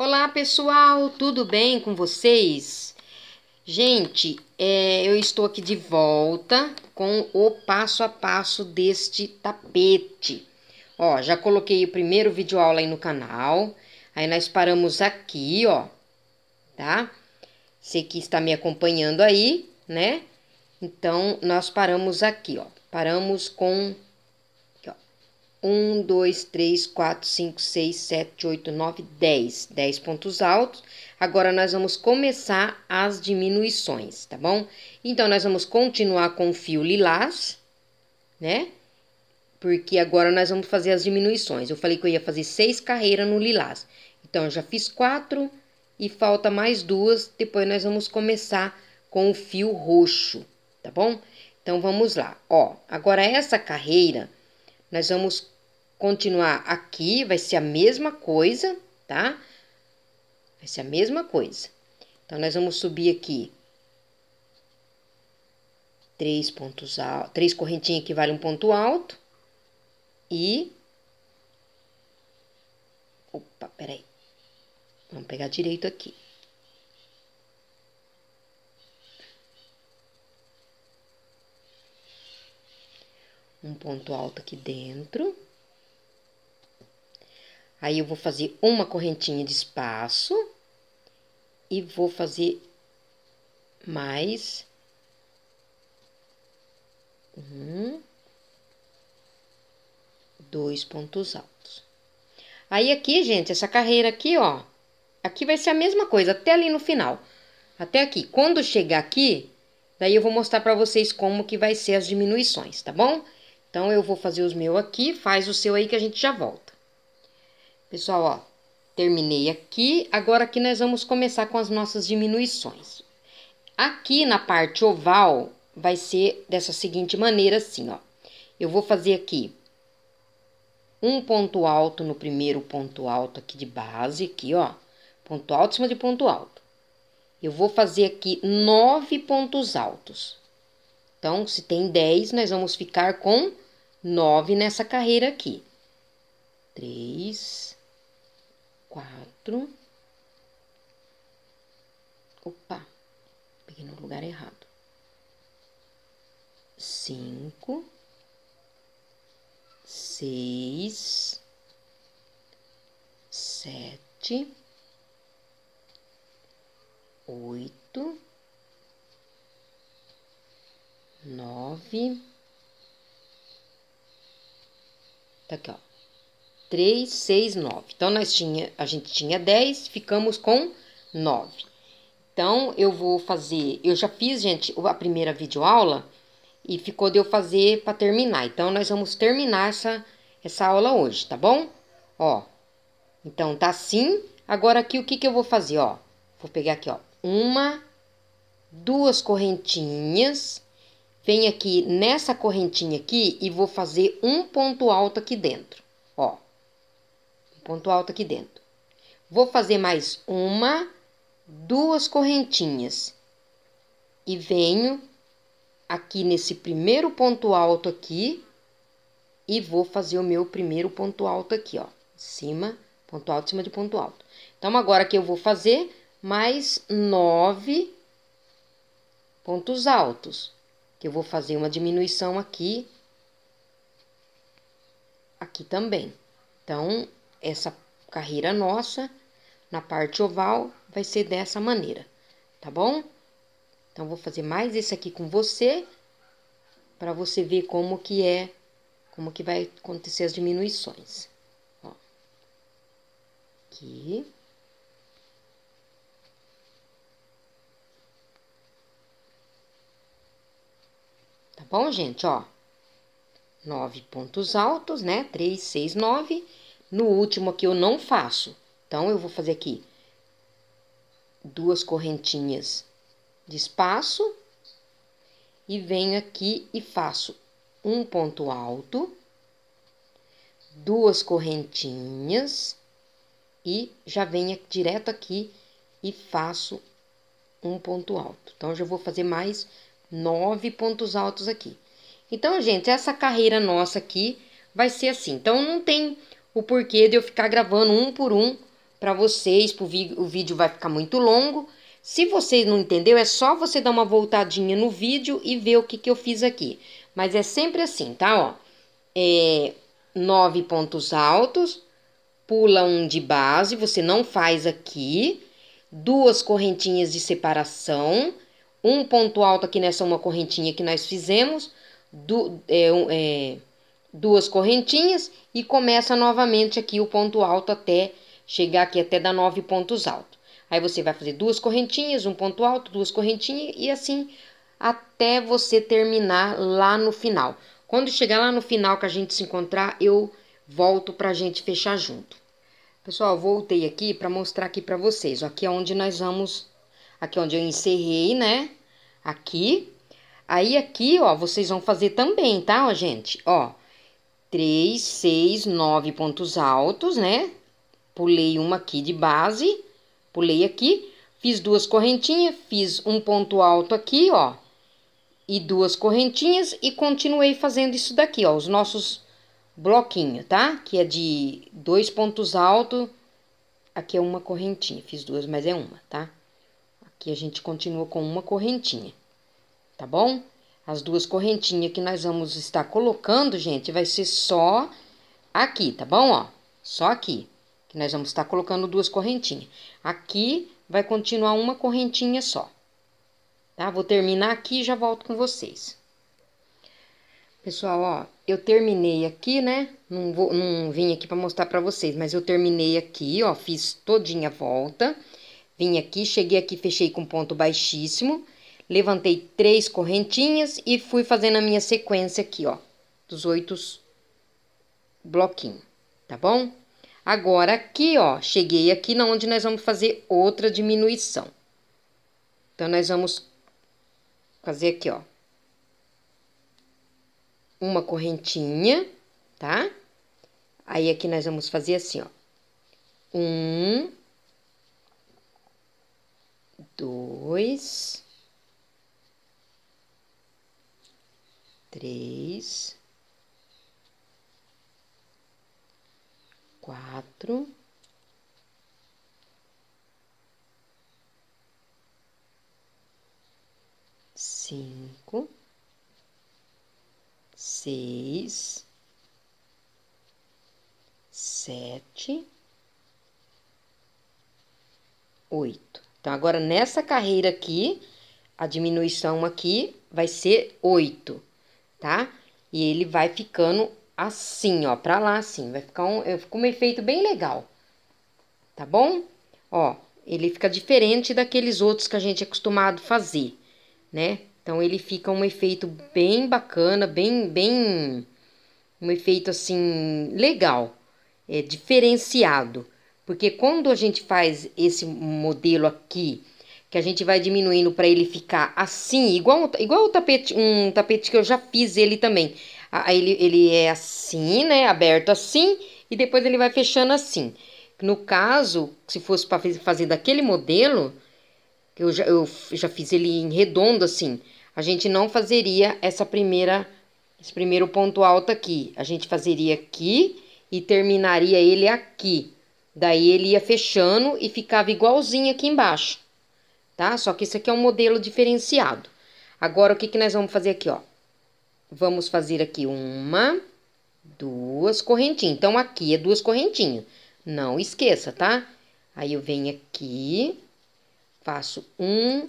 Olá pessoal, tudo bem com vocês? Gente, é, eu estou aqui de volta com o passo a passo deste tapete. Ó, já coloquei o primeiro vídeo aula aí no canal. Aí nós paramos aqui, ó, tá? Você que está me acompanhando aí, né? Então, nós paramos aqui, ó. Paramos com 1, 2, 3, 4, 5, 6, 7, 8, 9, 10. 10 pontos altos. Agora, nós vamos começar as diminuições, tá bom? Então, nós vamos continuar com o fio lilás, né? Porque agora nós vamos fazer as diminuições. Eu falei que eu ia fazer seis carreiras no lilás. Então, eu já fiz quatro e falta mais duas. Depois, nós vamos começar com o fio roxo, tá bom? Então, vamos lá. Ó, agora essa carreira nós vamos continuar aqui, vai ser a mesma coisa, tá? Vai ser a mesma coisa. Então, nós vamos subir aqui três pontos altos, três correntinhas que vale um ponto alto e opa, peraí, vamos pegar direito aqui. Um ponto alto aqui dentro. Aí eu vou fazer uma correntinha de espaço e vou fazer mais um, dois pontos altos. Aí aqui, gente, essa carreira aqui, ó, aqui vai ser a mesma coisa até ali no final, até aqui. Quando chegar aqui, daí eu vou mostrar para vocês como que vai ser as diminuições, tá bom? Então eu vou fazer os meus aqui, faz o seu aí que a gente já volta. Pessoal, ó, terminei aqui. Agora aqui nós vamos começar com as nossas diminuições. Aqui na parte oval vai ser dessa seguinte maneira assim, ó. Eu vou fazer aqui um ponto alto no primeiro ponto alto aqui de base, aqui, ó. Ponto alto em cima de ponto alto. Eu vou fazer aqui nove pontos altos. Então, se tem dez, nós vamos ficar com nove nessa carreira aqui. Três, quatro. Opa, peguei no lugar errado. Cinco, seis, sete, oito, nove. Tá aqui, ó. 3, 6, 9. Então, nós tinha, a gente tinha 10, ficamos com 9. Então, eu vou fazer... Eu já fiz, gente, a primeira videoaula e ficou de eu fazer para terminar. Então, nós vamos terminar essa, essa aula hoje, tá bom? Ó, então tá assim. Agora aqui, o que que eu vou fazer, ó? Vou pegar aqui, ó, uma, duas correntinhas. Venho aqui nessa correntinha aqui e vou fazer um ponto alto aqui dentro ponto alto aqui dentro. Vou fazer mais uma, duas correntinhas. E venho aqui nesse primeiro ponto alto aqui e vou fazer o meu primeiro ponto alto aqui, ó. Cima, ponto alto, cima de ponto alto. Então, agora que eu vou fazer mais nove pontos altos. Que eu vou fazer uma diminuição aqui, aqui também. Então, essa carreira nossa na parte oval vai ser dessa maneira, tá bom? Então, vou fazer mais esse aqui com você, para você ver como que é, como que vai acontecer as diminuições. Ó. Aqui. Tá bom, gente? Ó, nove pontos altos, né? Três, seis, nove no último aqui eu não faço. Então, eu vou fazer aqui duas correntinhas de espaço e venho aqui e faço um ponto alto, duas correntinhas e já venho direto aqui e faço um ponto alto. Então, já vou fazer mais nove pontos altos aqui. Então, gente, essa carreira nossa aqui vai ser assim. Então, não tem o porquê de eu ficar gravando um por um para vocês, o vídeo vai ficar muito longo. Se você não entendeu, é só você dar uma voltadinha no vídeo e ver o que, que eu fiz aqui. Mas é sempre assim, tá? Ó, é, nove pontos altos, pula um de base, você não faz aqui, duas correntinhas de separação, um ponto alto aqui nessa uma correntinha que nós fizemos, do, é, é, duas correntinhas e começa novamente aqui o ponto alto até chegar aqui até dar nove pontos altos. Aí você vai fazer duas correntinhas, um ponto alto, duas correntinhas e assim até você terminar lá no final. Quando chegar lá no final que a gente se encontrar, eu volto para a gente fechar junto. Pessoal, voltei aqui para mostrar aqui para vocês. aqui é onde nós vamos, aqui é onde eu encerrei, né? Aqui. Aí aqui, ó, vocês vão fazer também, tá, ó, gente? Ó, três, seis, nove pontos altos, né? Pulei uma aqui de base, pulei aqui, fiz duas correntinhas, fiz um ponto alto aqui, ó, e duas correntinhas e continuei fazendo isso daqui, ó, os nossos bloquinhos, tá? Que é de dois pontos altos, aqui é uma correntinha, fiz duas, mas é uma, tá? Aqui a gente continua com uma correntinha, tá bom? As duas correntinhas que nós vamos estar colocando, gente, vai ser só aqui, tá bom? Ó, só aqui. Que nós vamos estar colocando duas correntinhas. Aqui vai continuar uma correntinha só. Tá? Vou terminar aqui e já volto com vocês. Pessoal, ó, eu terminei aqui, né? Não, vou, não vim aqui para mostrar para vocês, mas eu terminei aqui, ó, fiz todinha a volta. Vim aqui, cheguei aqui, fechei com ponto baixíssimo levantei três correntinhas e fui fazendo a minha sequência aqui, ó, dos oito bloquinhos, tá bom? Agora aqui, ó, cheguei aqui na onde nós vamos fazer outra diminuição. Então, nós vamos fazer aqui, ó, uma correntinha, tá? Aí, aqui nós vamos fazer assim, ó, um, dois, três, quatro, cinco, seis, sete, oito. Então, agora nessa carreira aqui, a diminuição aqui vai ser oito tá? E ele vai ficando assim, ó, pra lá assim. Vai ficar um, fica um efeito bem legal, tá bom? Ó, ele fica diferente daqueles outros que a gente é acostumado fazer, né? Então, ele fica um efeito bem bacana, bem, bem... Um efeito, assim, legal. É diferenciado. Porque quando a gente faz esse modelo aqui que a gente vai diminuindo para ele ficar assim, igual, igual o tapete, um tapete que eu já fiz ele também. Ah, ele, ele é assim, né, aberto assim, e depois ele vai fechando assim. No caso, se fosse para fazer daquele modelo, eu já, eu já fiz ele em redondo assim, a gente não fazeria essa primeira, esse primeiro ponto alto aqui. A gente fazeria aqui e terminaria ele aqui. Daí ele ia fechando e ficava igualzinho aqui embaixo tá? Só que isso aqui é um modelo diferenciado. Agora, o que, que nós vamos fazer aqui, ó? Vamos fazer aqui uma, duas correntinhas. Então, aqui é duas correntinhas. Não esqueça, tá? Aí, eu venho aqui, faço um,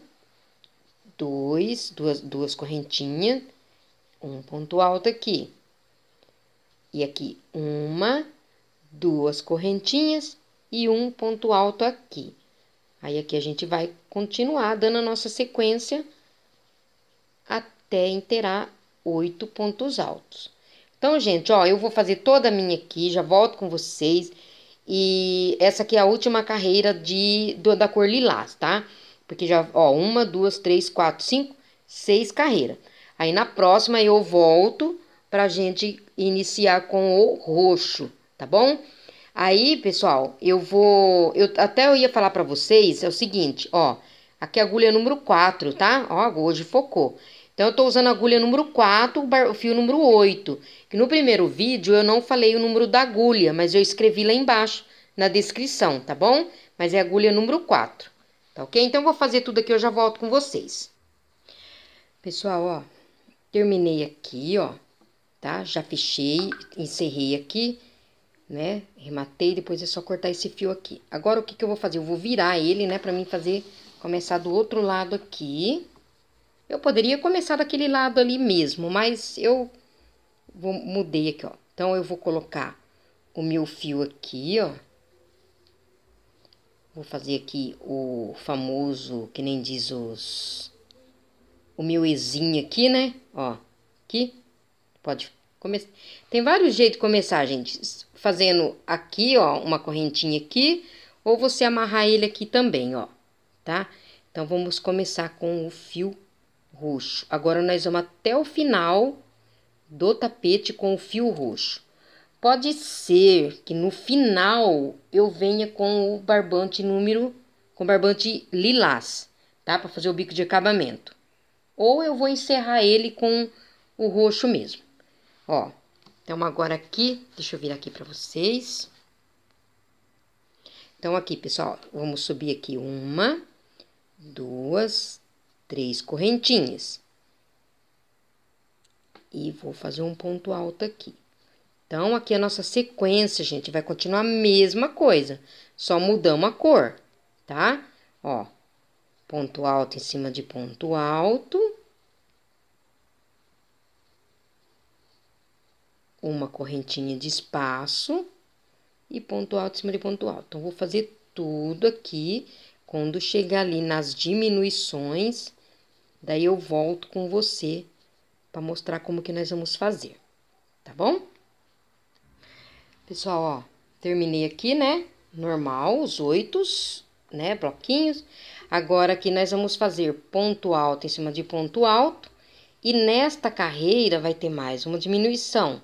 dois, duas, duas correntinhas, um ponto alto aqui. E aqui, uma, duas correntinhas e um ponto alto aqui. Aí aqui a gente vai continuar dando a nossa sequência até inteirar oito pontos altos. Então, gente, ó, eu vou fazer toda a minha aqui, já volto com vocês. E essa aqui é a última carreira de, do, da cor lilás, tá? Porque já, ó, uma, duas, três, quatro, cinco, seis carreiras. Aí na próxima eu volto pra gente iniciar com o roxo, tá bom? Aí, pessoal, eu vou. Eu até eu ia falar para vocês é o seguinte, ó. Aqui é a agulha número 4, tá? Ó, hoje focou. Então, eu tô usando a agulha número 4, o fio número 8. Que no primeiro vídeo eu não falei o número da agulha, mas eu escrevi lá embaixo na descrição, tá bom? Mas é agulha número 4, tá ok? Então, eu vou fazer tudo aqui, eu já volto com vocês. Pessoal, ó, terminei aqui, ó, tá? Já fechei, encerrei aqui né? Rematei, depois é só cortar esse fio aqui. Agora, o que que eu vou fazer? Eu vou virar ele, né, pra mim fazer, começar do outro lado aqui. Eu poderia começar daquele lado ali mesmo, mas eu vou, mudei aqui, ó. Então, eu vou colocar o meu fio aqui, ó. Vou fazer aqui o famoso, que nem diz os... O meu ezinho aqui, né? Ó, aqui. Pode Come... Tem vários jeitos de começar, gente. Fazendo aqui, ó, uma correntinha aqui, ou você amarrar ele aqui também, ó, tá? Então, vamos começar com o fio roxo. Agora, nós vamos até o final do tapete com o fio roxo. Pode ser que no final eu venha com o barbante número, com barbante lilás, tá? Para fazer o bico de acabamento. Ou eu vou encerrar ele com o roxo mesmo. Ó, então agora aqui, deixa eu vir aqui para vocês. Então, aqui, pessoal, vamos subir aqui uma, duas, três correntinhas. E vou fazer um ponto alto aqui. Então, aqui a nossa sequência, gente, vai continuar a mesma coisa, só mudamos a cor, tá? Ó, ponto alto em cima de ponto alto, uma correntinha de espaço e ponto alto em cima de ponto alto. Então, vou fazer tudo aqui. Quando chegar ali nas diminuições, daí eu volto com você para mostrar como que nós vamos fazer, tá bom? Pessoal, ó, terminei aqui, né? Normal, os oitos, né? Bloquinhos. Agora aqui nós vamos fazer ponto alto em cima de ponto alto. E nesta carreira vai ter mais uma diminuição.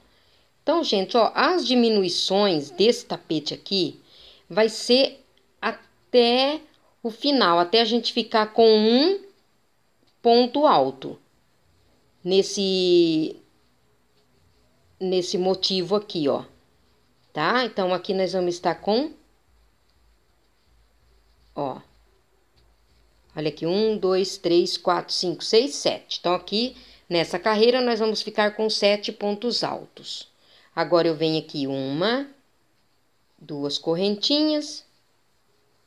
Então, gente, ó, as diminuições desse tapete aqui vai ser até o final, até a gente ficar com um ponto alto nesse nesse motivo aqui, ó. Tá? Então aqui nós vamos estar com ó. Olha aqui, um, dois, três, quatro, cinco, seis, sete. Então aqui nessa carreira nós vamos ficar com sete pontos altos. Agora eu venho aqui uma, duas correntinhas,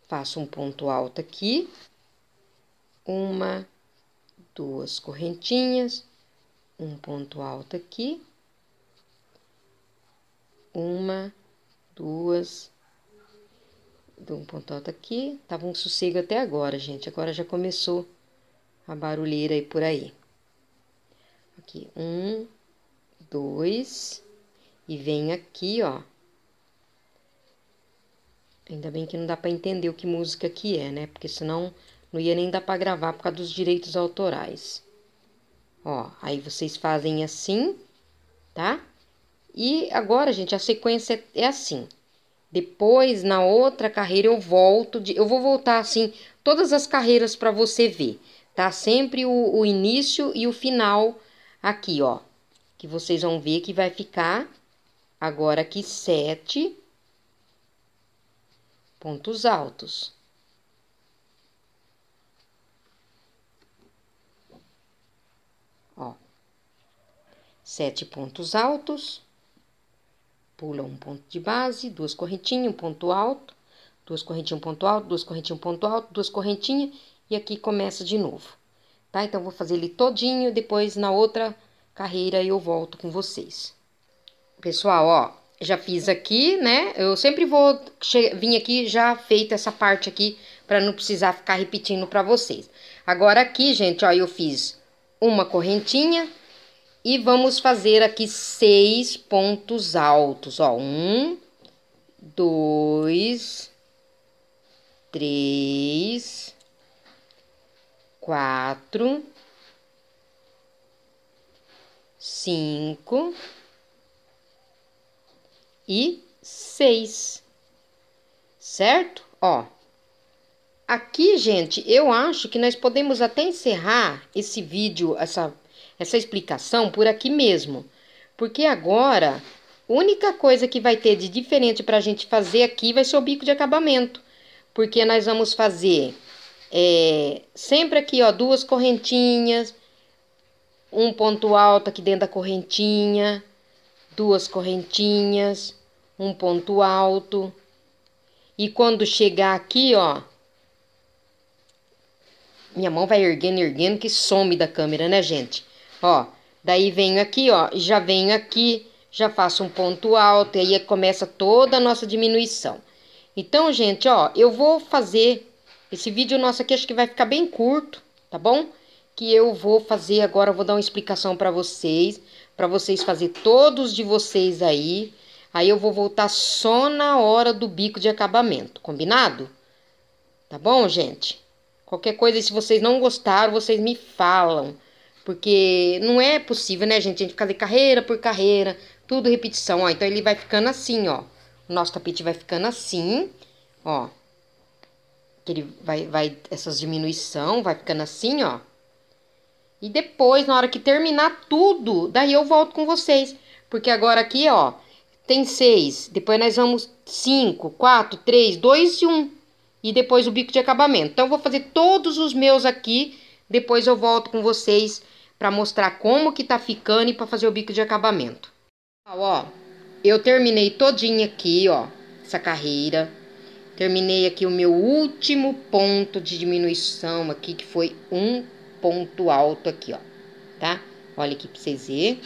faço um ponto alto aqui, uma, duas correntinhas, um ponto alto aqui, uma, duas, um ponto alto aqui, tava um sossego até agora, gente, agora já começou a barulheira aí por aí. Aqui, um, dois, e venho aqui, ó. Ainda bem que não dá para entender o que música que é, né? Porque senão não ia nem dar para gravar por causa dos direitos autorais. Ó, aí vocês fazem assim, tá? E agora, gente, a sequência é assim. Depois, na outra carreira, eu volto. De, eu vou voltar assim, todas as carreiras para você ver, tá? Sempre o, o início e o final aqui, ó. Que vocês vão ver que vai ficar Agora aqui sete pontos altos. Ó, sete pontos altos, pula um ponto de base, duas correntinhas, um ponto alto, duas correntinhas, um ponto alto, duas correntinhas, um ponto alto, duas correntinhas, e aqui começa de novo, tá? Então, vou fazer ele todinho, depois na outra carreira eu volto com vocês. Pessoal, ó, já fiz aqui, né? Eu sempre vou vir aqui já feita essa parte aqui para não precisar ficar repetindo para vocês. Agora aqui, gente, ó, eu fiz uma correntinha e vamos fazer aqui seis pontos altos, ó. Um, dois, três, quatro, cinco e 6. Certo? Ó. Aqui, gente, eu acho que nós podemos até encerrar esse vídeo, essa, essa explicação por aqui mesmo. Porque agora, única coisa que vai ter de diferente para a gente fazer aqui vai ser o bico de acabamento. Porque nós vamos fazer é, sempre aqui, ó, duas correntinhas, um ponto alto aqui dentro da correntinha, duas correntinhas um ponto alto. E quando chegar aqui, ó, minha mão vai erguendo, erguendo, que some da câmera, né, gente? Ó, daí venho aqui, ó, já venho aqui, já faço um ponto alto, e aí começa toda a nossa diminuição. Então, gente, ó, eu vou fazer esse vídeo nosso aqui, acho que vai ficar bem curto, tá bom? Que eu vou fazer agora, eu vou dar uma explicação para vocês, para vocês fazer todos de vocês aí, Aí eu vou voltar só na hora do bico de acabamento, combinado? Tá bom, gente? Qualquer coisa, se vocês não gostaram, vocês me falam. Porque não é possível, né, gente? A gente fazer carreira por carreira, tudo repetição, ó. Então ele vai ficando assim, ó. O nosso tapete vai ficando assim, ó. Que ele vai, vai, essas diminuição, vai ficando assim, ó. E depois, na hora que terminar tudo, daí eu volto com vocês. Porque agora aqui, ó, tem seis. Depois nós vamos cinco, quatro, três, dois e um. E depois o bico de acabamento. Então, eu vou fazer todos os meus aqui. Depois eu volto com vocês para mostrar como que tá ficando e para fazer o bico de acabamento. Ó, eu terminei todinha aqui, ó, essa carreira. Terminei aqui o meu último ponto de diminuição aqui, que foi um ponto alto aqui, ó, tá? Olha aqui pra vocês verem,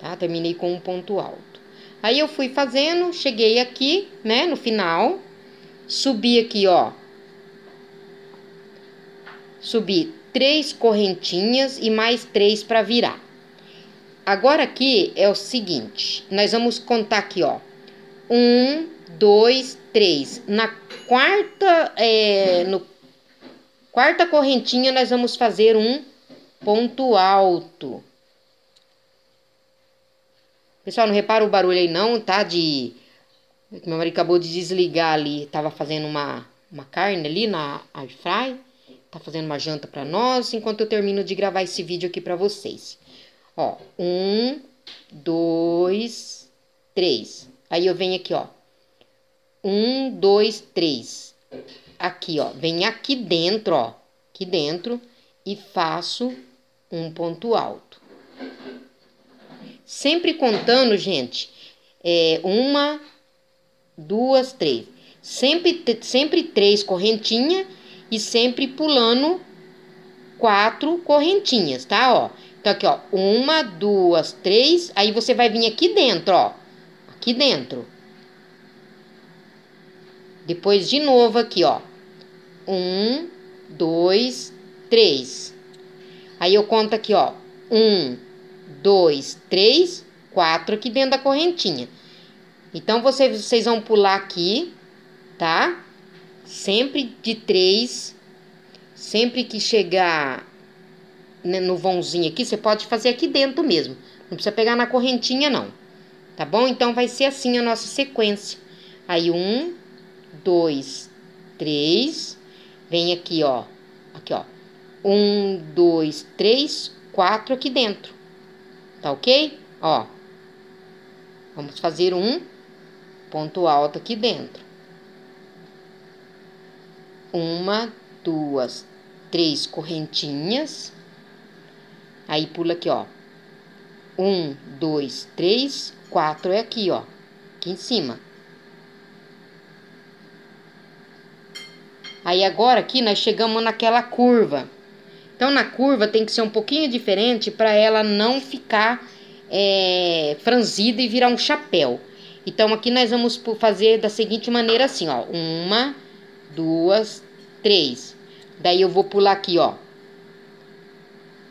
tá? Terminei com um ponto alto. Aí eu fui fazendo, cheguei aqui, né, no final, subi aqui, ó. Subi três correntinhas e mais três para virar. Agora aqui é o seguinte, nós vamos contar aqui, ó. Um, dois, três. Na quarta, é, no quarta correntinha nós vamos fazer um ponto alto. Pessoal, não repara o barulho aí não, tá? De... É meu marido acabou de desligar ali. Tava fazendo uma, uma carne ali na air fry. Tá fazendo uma janta pra nós. Enquanto eu termino de gravar esse vídeo aqui pra vocês. Ó, um, dois, três. Aí eu venho aqui, ó. Um, dois, três. Aqui, ó. Vem aqui dentro, ó. Aqui dentro. E faço um ponto alto. Sempre contando, gente. É, uma, duas, três. Sempre, sempre três correntinhas e sempre pulando quatro correntinhas, tá? Ó. Então, aqui, ó. Uma, duas, três. Aí você vai vir aqui dentro, ó. Aqui dentro. Depois, de novo, aqui, ó. Um, dois, três. Aí eu conto aqui, ó. Um, dois, três, quatro aqui dentro da correntinha. Então, vocês, vocês vão pular aqui, tá? Sempre de três, sempre que chegar né, no vãozinho aqui, você pode fazer aqui dentro mesmo. Não precisa pegar na correntinha, não. Tá bom? Então, vai ser assim a nossa sequência. Aí, um, dois, três. Vem aqui, ó. Aqui, ó. Um, dois, três, quatro aqui dentro. Tá ok? Ó. Vamos fazer um ponto alto aqui dentro. Uma, duas, três correntinhas. Aí pula aqui, ó. Um, dois, três, quatro é aqui, ó. Aqui em cima. Aí agora aqui nós chegamos naquela curva. Então na curva tem que ser um pouquinho diferente para ela não ficar é, franzida e virar um chapéu. Então aqui nós vamos fazer da seguinte maneira assim, ó. Uma, duas, três. Daí eu vou pular aqui, ó.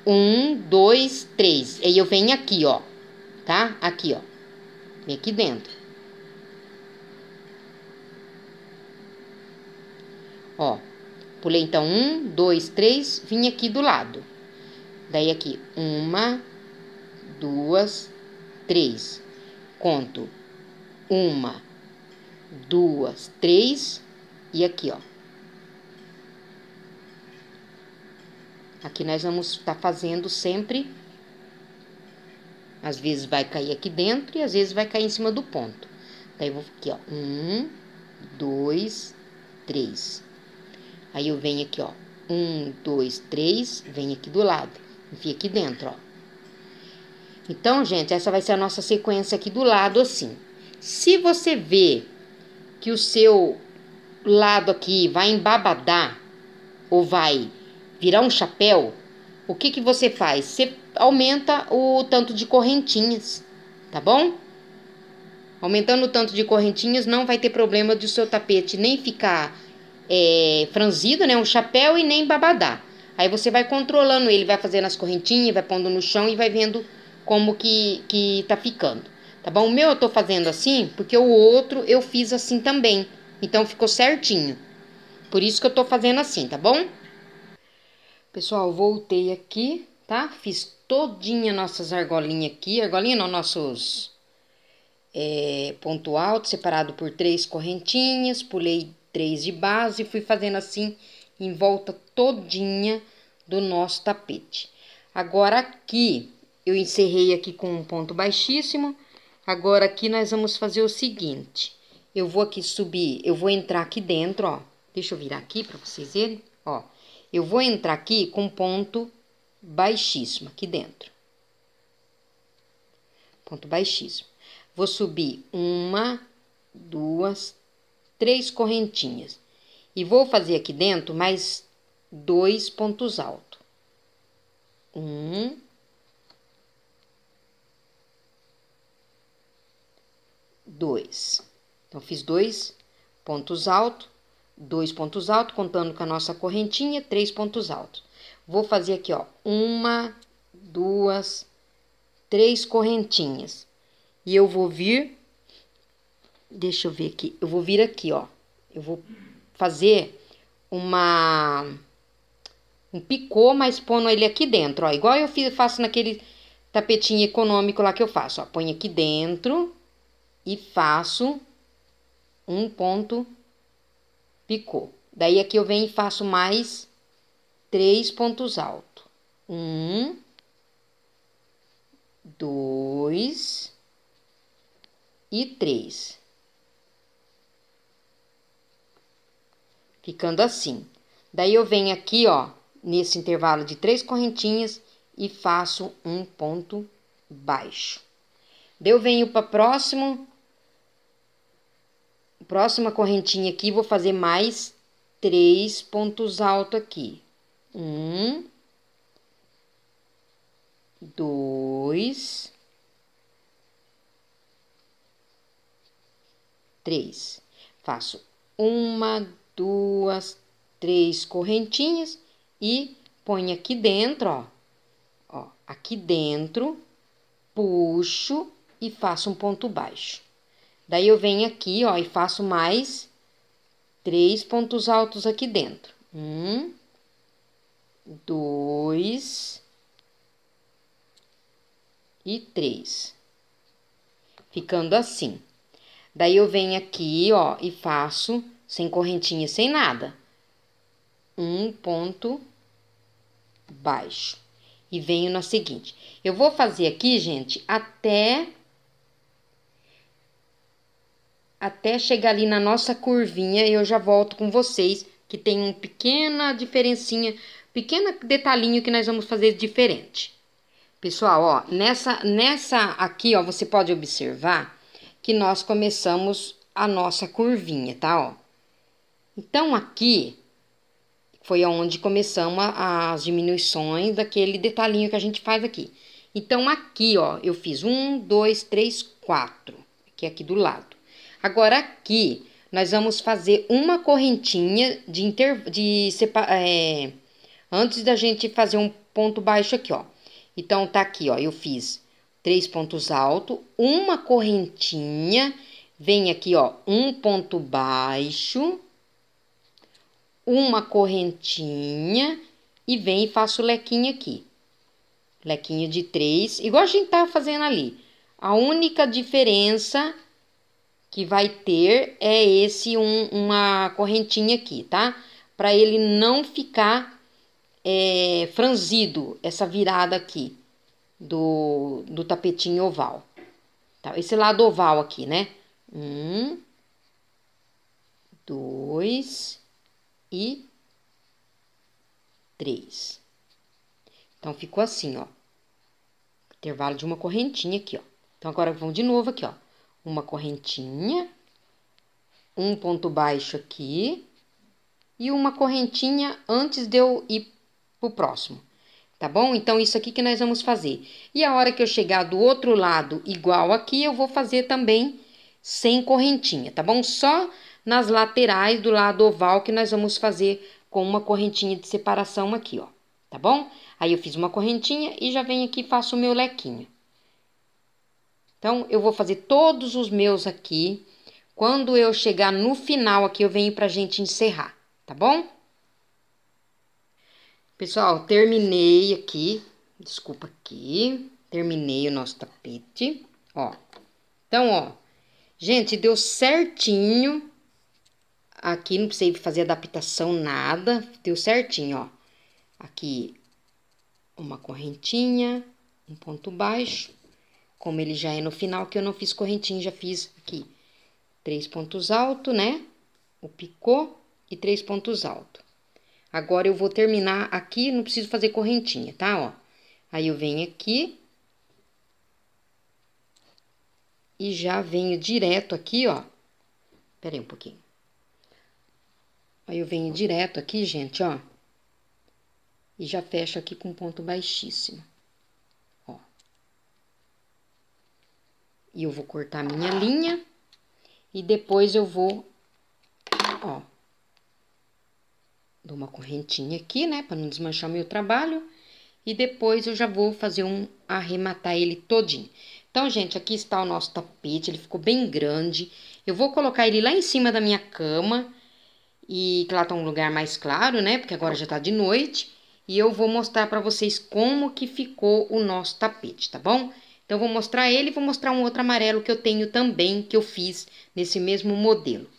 Um, dois, três. Aí eu venho aqui, ó. Tá? Aqui, ó. Vem aqui dentro. Ó. Pulei então um, dois, três, vim aqui do lado. Daí aqui, uma, duas, três. Conto uma, duas, três e aqui, ó. Aqui nós vamos estar tá fazendo sempre. Às vezes vai cair aqui dentro e às vezes vai cair em cima do ponto. Daí eu vou aqui, ó. Um, dois, três. Aí eu venho aqui, ó. Um, dois, três, vem aqui do lado. Enfia aqui dentro, ó. Então, gente, essa vai ser a nossa sequência aqui do lado, assim. Se você vê que o seu lado aqui vai embabadar ou vai virar um chapéu, o que, que você faz? Você aumenta o tanto de correntinhas, tá bom? Aumentando o tanto de correntinhas, não vai ter problema de o seu tapete nem ficar é, franzido, né, um chapéu e nem babadá. Aí você vai controlando ele, vai fazendo as correntinhas, vai pondo no chão e vai vendo como que, que tá ficando. Tá bom? O meu eu tô fazendo assim, porque o outro eu fiz assim também. Então ficou certinho. Por isso que eu tô fazendo assim, tá bom? Pessoal, voltei aqui, tá? Fiz todinha nossas argolinhas aqui. Argolinha não, nossos é, ponto alto, separado por três correntinhas. Pulei três de base e fui fazendo assim em volta todinha do nosso tapete. Agora aqui, eu encerrei aqui com um ponto baixíssimo. Agora aqui nós vamos fazer o seguinte. Eu vou aqui subir, eu vou entrar aqui dentro, ó. Deixa eu virar aqui para vocês verem, ó. Eu vou entrar aqui com ponto baixíssimo aqui dentro. Ponto baixíssimo. Vou subir uma, duas, três correntinhas. E vou fazer aqui dentro mais dois pontos altos. Um. Dois. Então, fiz dois pontos altos, dois pontos altos, contando com a nossa correntinha, três pontos altos. Vou fazer aqui, ó, uma, duas, três correntinhas. E eu vou vir Deixa eu ver aqui. Eu vou vir aqui, ó. Eu vou fazer uma um picô, mas pondo ele aqui dentro, ó. Igual eu fiz, faço naquele tapetinho econômico lá que eu faço, ó. Põe aqui dentro e faço um ponto picô. Daí aqui eu venho e faço mais três pontos altos. Um, dois e três. ficando assim. Daí eu venho aqui, ó, nesse intervalo de três correntinhas e faço um ponto baixo. Daí eu venho para próximo próxima correntinha aqui, vou fazer mais três pontos altos aqui. Um, dois, três. Faço uma, duas, três correntinhas e põe aqui dentro, ó. Ó, aqui dentro, puxo e faço um ponto baixo. Daí eu venho aqui, ó, e faço mais três pontos altos aqui dentro. Um, dois e três. Ficando assim. Daí eu venho aqui, ó, e faço sem correntinha, sem nada. Um ponto baixo. E venho na seguinte. Eu vou fazer aqui, gente, até até chegar ali na nossa curvinha, eu já volto com vocês que tem uma pequena diferencinha, pequeno detalhinho que nós vamos fazer diferente. Pessoal, ó, nessa nessa aqui, ó, você pode observar que nós começamos a nossa curvinha, tá, ó? Então aqui foi onde começamos as diminuições daquele detalhinho que a gente faz aqui. Então aqui, ó, eu fiz um, dois, três, quatro, que é aqui do lado. Agora aqui nós vamos fazer uma correntinha de inter, de é, antes da gente fazer um ponto baixo aqui, ó. Então tá aqui, ó, eu fiz três pontos altos, uma correntinha, vem aqui, ó, um ponto baixo uma correntinha e vem e faço lequinha aqui. Lequinha de três, igual a gente tá fazendo ali. A única diferença que vai ter é esse um, uma correntinha aqui, tá? Para ele não ficar é, franzido essa virada aqui do, do tapetinho oval. Tá? Esse lado oval aqui, né? Um, dois, e 3. Então, ficou assim, ó. Intervalo de uma correntinha aqui, ó. Então, agora vão de novo aqui, ó. Uma correntinha, um ponto baixo aqui e uma correntinha antes de eu ir pro próximo. Tá bom? Então, isso aqui que nós vamos fazer. E a hora que eu chegar do outro lado igual aqui, eu vou fazer também sem correntinha, tá bom? Só nas laterais do lado oval que nós vamos fazer com uma correntinha de separação aqui, ó. Tá bom? Aí eu fiz uma correntinha e já venho aqui e faço o meu lequinho. Então, eu vou fazer todos os meus aqui. Quando eu chegar no final aqui, eu venho pra gente encerrar, tá bom? Pessoal, terminei aqui. Desculpa aqui. Terminei o nosso tapete, ó. Então, ó. Gente, deu certinho Aqui não precisei fazer adaptação, nada. Deu certinho, ó. Aqui, uma correntinha, um ponto baixo. Como ele já é no final, que eu não fiz correntinha, já fiz aqui. Três pontos altos, né? O picô e três pontos altos. Agora, eu vou terminar aqui, não preciso fazer correntinha, tá? Ó. Aí, eu venho aqui. E já venho direto aqui, ó. Pera aí um pouquinho. Aí eu venho direto aqui, gente, ó. E já fecho aqui com um ponto baixíssimo. Ó. E eu vou cortar minha linha. E depois eu vou, ó. Dou uma correntinha aqui, né, para não desmanchar o meu trabalho. E depois eu já vou fazer um, arrematar ele todinho. Então, gente, aqui está o nosso tapete, ele ficou bem grande. Eu vou colocar ele lá em cima da minha cama e que lá tá um lugar mais claro, né? Porque agora já tá de noite. E eu vou mostrar para vocês como que ficou o nosso tapete, tá bom? Então, vou mostrar ele e vou mostrar um outro amarelo que eu tenho também, que eu fiz nesse mesmo modelo.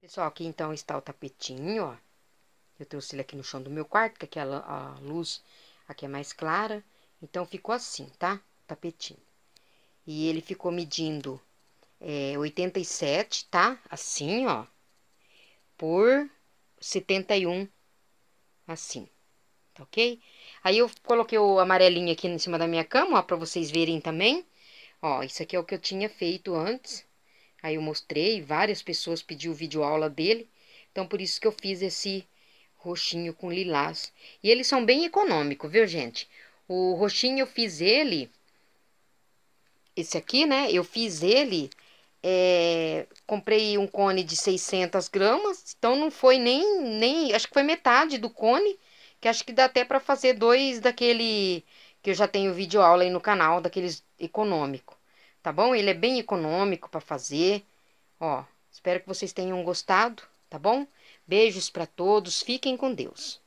Pessoal, aqui então está o tapetinho, ó. Eu trouxe ele aqui no chão do meu quarto, que aqui a luz aqui é mais clara. Então, ficou assim, tá? tapetinho. E ele ficou medindo é, 87, tá? Assim, ó por 71 assim, tá ok? Aí eu coloquei o amarelinho aqui em cima da minha cama, ó, pra vocês verem também. Ó, isso aqui é o que eu tinha feito antes. Aí eu mostrei, várias pessoas pediu vídeo aula dele. Então, por isso que eu fiz esse roxinho com lilás. E eles são bem econômicos, viu, gente? O roxinho eu fiz ele... Esse aqui, né? Eu fiz ele é, comprei um cone de 600 gramas, então não foi nem, nem. Acho que foi metade do cone, que acho que dá até para fazer dois daquele. Que eu já tenho vídeo aula aí no canal, daqueles econômico, tá bom? Ele é bem econômico para fazer. Ó, espero que vocês tenham gostado, tá bom? Beijos para todos, fiquem com Deus.